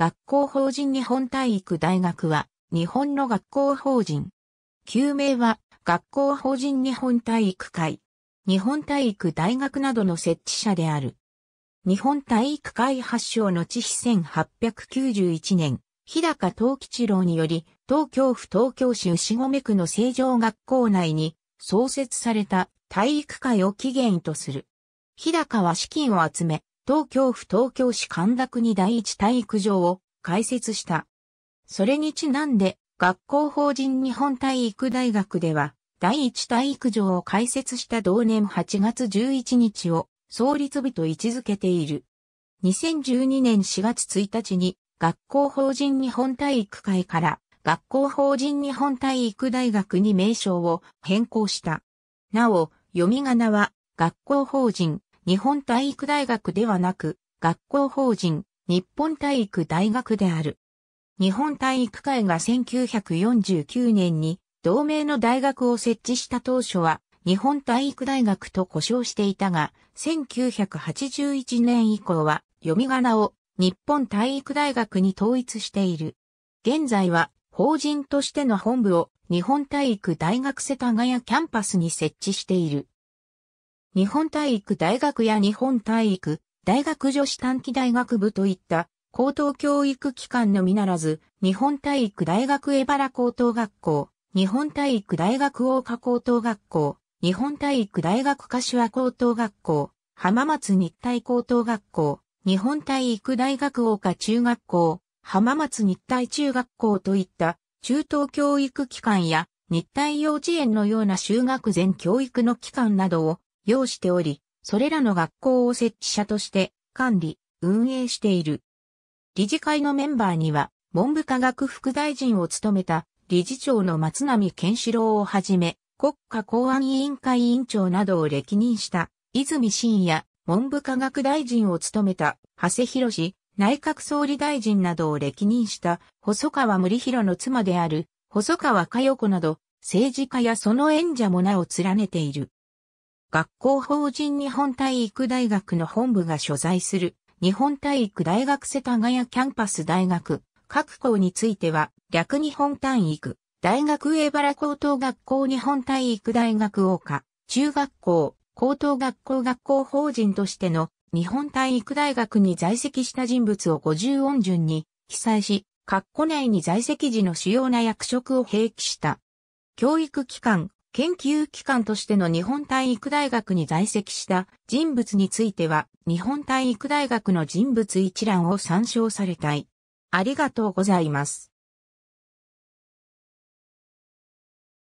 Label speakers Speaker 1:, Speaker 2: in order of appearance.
Speaker 1: 学校法人日本体育大学は、日本の学校法人。旧名は、学校法人日本体育会。日本体育大学などの設置者である。日本体育会発祥の地市1891年、日高東吉郎により、東京府東京市牛込区の成城学校内に創設された体育会を起源とする。日高は資金を集め、東京府東京市神田区に第一体育場を開設した。それにちなんで、学校法人日本体育大学では、第一体育場を開設した同年8月11日を創立日と位置づけている。2012年4月1日に、学校法人日本体育会から学校法人日本体育大学に名称を変更した。なお、読み仮名は学校法人日本体育大学ではなく、学校法人、日本体育大学である。日本体育会が1949年に同盟の大学を設置した当初は日本体育大学と呼称していたが、1981年以降は読み仮名を日本体育大学に統一している。現在は法人としての本部を日本体育大学世田谷キャンパスに設置している。日本体育大学や日本体育、大学女子短期大学部といった高等教育機関のみならず、日本体育大学江原高等学校、日本体育大学大岡高等学校、日本体育大学柏高等学校、浜松日体高等学校、日本体育大学大岡中学校、浜松日体中学校といった中等教育機関や日体幼稚園のような修学前教育の機関などを要しており、それらの学校を設置者として管理、運営している。理事会のメンバーには、文部科学副大臣を務めた理事長の松並健志郎をはじめ、国家公安委員会委員長などを歴任した泉信也、文部科学大臣を務めた長谷博士、内閣総理大臣などを歴任した細川森弘の妻である細川佳代子など、政治家やその演者も名を連ねている。学校法人日本体育大学の本部が所在する日本体育大学世田谷キャンパス大学各校については略日本体育大学上原高等学校日本体育大学大岡中学校高等学校学校法人としての日本体育大学に在籍した人物を50音順に記載し、括弧内に在籍時の主要な役職を併記した。教育機関、研究機関としての日本体育大学に在籍した人物については、日本体育大学の人物一覧を参照されたい。ありがとうございます。